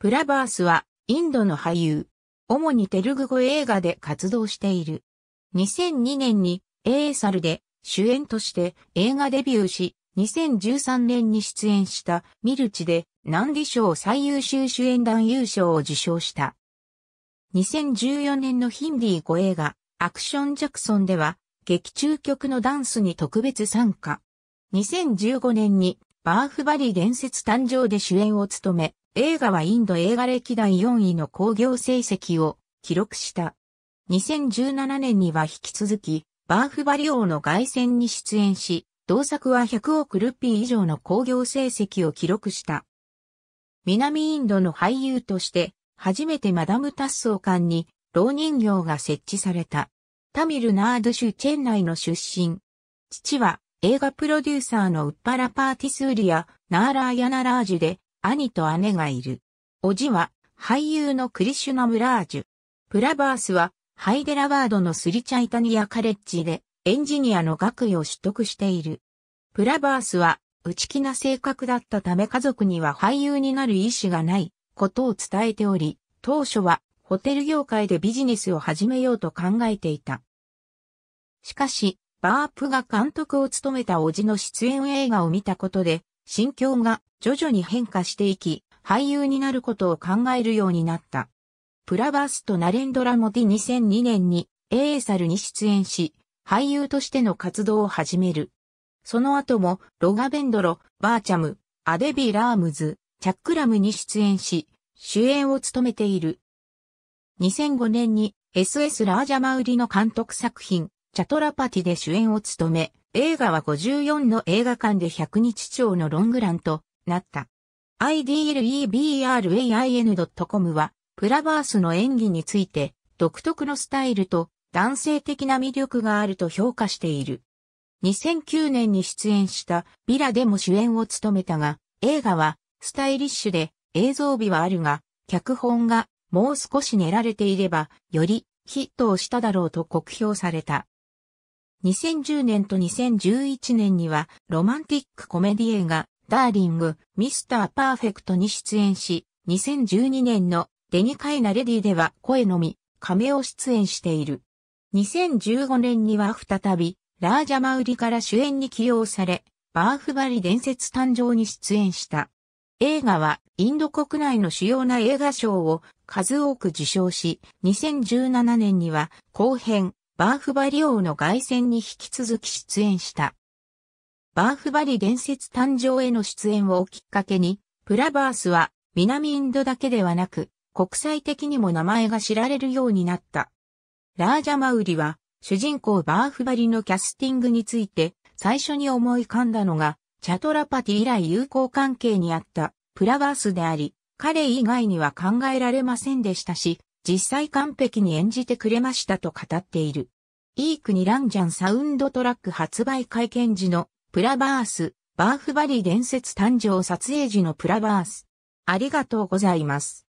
プラバースはインドの俳優。主にテルグ語映画で活動している。2002年にエーサルで主演として映画デビューし、2013年に出演したミルチで南ンディ賞最優秀主演男優賞を受賞した。2014年のヒンディー語映画アクションジャクソンでは劇中曲のダンスに特別参加。2015年にバーフバリ伝説誕生で主演を務め、映画はインド映画歴代4位の興行成績を記録した。2017年には引き続き、バーフバリ王の凱旋に出演し、同作は100億ルピー以上の興行成績を記録した。南インドの俳優として、初めてマダム・タッソー館に、老人形が設置された。タミルナード州チェン内の出身。父は映画プロデューサーのウッパラパーティスーリア、ナーラヤナラージュで、兄と姉がいる。おじは、俳優のクリシュナ・ムラージュ。プラバースは、ハイデラワードのスリチャイタニアカレッジで、エンジニアの学位を取得している。プラバースは、内気な性格だったため家族には俳優になる意思がないことを伝えており、当初はホテル業界でビジネスを始めようと考えていた。しかし、バープが監督を務めたおじの出演映画を見たことで、心境が徐々に変化していき、俳優になることを考えるようになった。プラバースとナレンドラモディ2002年にエーサルに出演し、俳優としての活動を始める。その後も、ロガベンドロ、バーチャム、アデビ・ー・ラームズ、チャックラムに出演し、主演を務めている。2005年に SS ラージャマウリの監督作品、チャトラパティで主演を務め、映画は54の映画館で100日超のロングランとなった。idlebrain.com は、プラバースの演技について、独特のスタイルと男性的な魅力があると評価している。2009年に出演したビラでも主演を務めたが、映画はスタイリッシュで映像美はあるが、脚本がもう少し練られていれば、よりヒットをしただろうと酷評された。2010年と2011年には、ロマンティックコメディ映画、ダーリング、ミスターパーフェクトに出演し、2012年のデニカイナレディでは声のみ、亀を出演している。2015年には再び、ラージャマウリから主演に起用され、バーフバリ伝説誕生に出演した。映画はインド国内の主要な映画賞を数多く受賞し、2017年には後編バーフバリ王の凱旋に引き続き出演した。バーフバリ伝説誕生への出演をきっかけに、プラバースは南インドだけではなく、国際的にも名前が知られるようになった。ラージャマウリは、主人公バーフバリのキャスティングについて、最初に思い浮かんだのが、チャトラパティ以来友好関係にあった、プラバースであり、彼以外には考えられませんでしたし、実際完璧に演じてくれましたと語っている。イークにランジャンサウンドトラック発売会見時のプラバース、バーフバリー伝説誕生撮影時のプラバース。ありがとうございます。